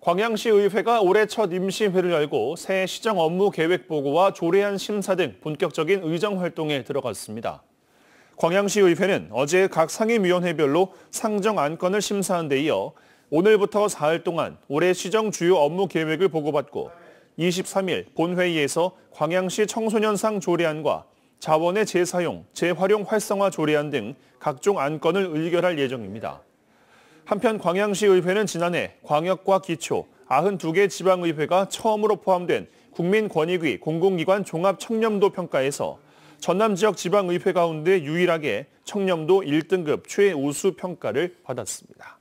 광양시의회가 올해 첫 임시회를 열고 새 시정 업무 계획 보고와 조례안 심사 등 본격적인 의정 활동에 들어갔습니다. 광양시의회는 어제 각 상임위원회별로 상정 안건을 심사한 데 이어 오늘부터 4일 동안 올해 시정 주요 업무 계획을 보고받고 23일 본회의에서 광양시 청소년상 조례안과 자원의 재사용, 재활용 활성화 조례안 등 각종 안건을 의결할 예정입니다. 한편 광양시의회는 지난해 광역과 기초 92개 지방의회가 처음으로 포함된 국민권익위 공공기관 종합청렴도 평가에서 전남 지역 지방의회 가운데 유일하게 청렴도 1등급 최우수 평가를 받았습니다.